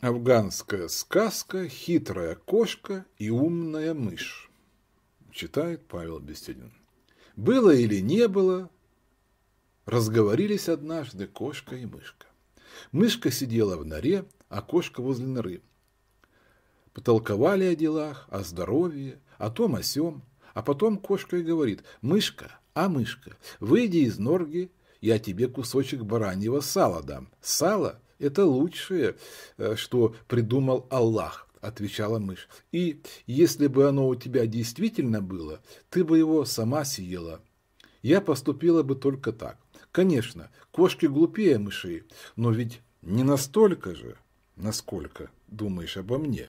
Афганская сказка, хитрая кошка и умная мышь. Читает Павел Бестюдин. Было или не было, разговорились однажды кошка и мышка. Мышка сидела в норе, а кошка возле норы. Потолковали о делах, о здоровье, о том, о сём. А потом кошка и говорит, мышка, а мышка, выйди из норги, я тебе кусочек бараньего сала дам. Сало это лучшее, э, что придумал Аллах, отвечала мышь. И если бы оно у тебя действительно было, ты бы его сама съела. Я поступила бы только так. Конечно, кошки глупее мышей, но ведь не настолько же, насколько думаешь обо мне.